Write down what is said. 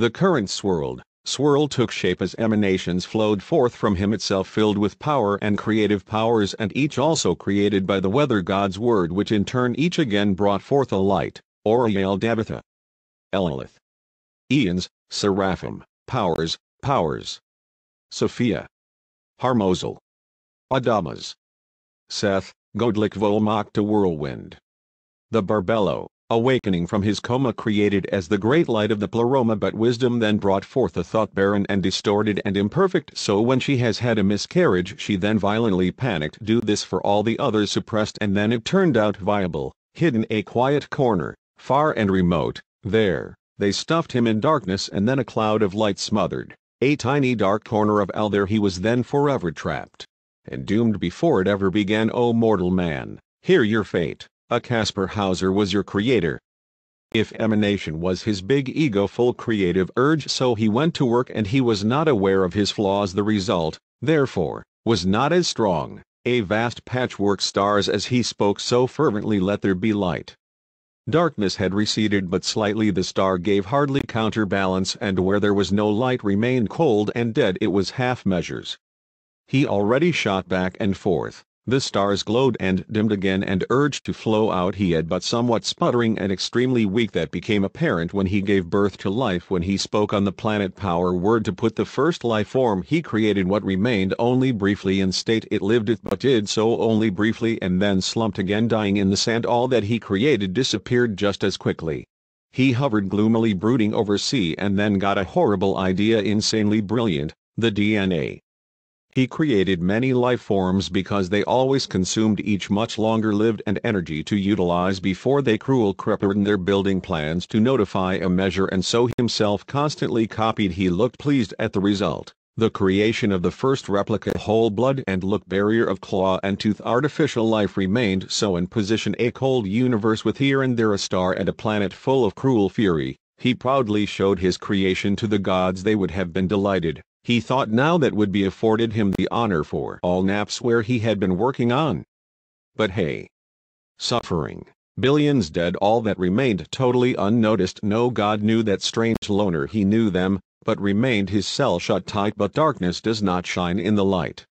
The current swirled. Swirl took shape as emanations flowed forth from him itself filled with power and creative powers and each also created by the weather god's word which in turn each again brought forth a light, Oriel Davatha. Elalith, Eons, Seraphim, Powers, Powers. Sophia. Harmozel. Adamas. Seth, Godlik Volmach to Whirlwind. The Barbello awakening from his coma created as the great light of the pleroma but wisdom then brought forth a thought barren and distorted and imperfect so when she has had a miscarriage she then violently panicked do this for all the others suppressed and then it turned out viable, hidden a quiet corner, far and remote, there, they stuffed him in darkness and then a cloud of light smothered, a tiny dark corner of El. there he was then forever trapped, and doomed before it ever began O mortal man, hear your fate a Caspar Hauser was your creator. If emanation was his big ego full creative urge so he went to work and he was not aware of his flaws the result, therefore, was not as strong, a vast patchwork stars as he spoke so fervently let there be light. Darkness had receded but slightly the star gave hardly counterbalance and where there was no light remained cold and dead it was half measures. He already shot back and forth, the stars glowed and dimmed again and urged to flow out he had but somewhat sputtering and extremely weak that became apparent when he gave birth to life when he spoke on the planet power word to put the first life form he created what remained only briefly in state it lived it but did so only briefly and then slumped again dying in the sand all that he created disappeared just as quickly. He hovered gloomily brooding over sea and then got a horrible idea insanely brilliant, the DNA. He created many life forms because they always consumed each much longer lived and energy to utilize before they cruel crippled their building plans to notify a measure and so himself constantly copied he looked pleased at the result. The creation of the first replica whole blood and look barrier of claw and tooth artificial life remained so in position a cold universe with here and there a star and a planet full of cruel fury. He proudly showed his creation to the gods they would have been delighted he thought now that would be afforded him the honor for all naps where he had been working on. But hey. Suffering. Billions dead all that remained totally unnoticed no god knew that strange loner he knew them, but remained his cell shut tight but darkness does not shine in the light.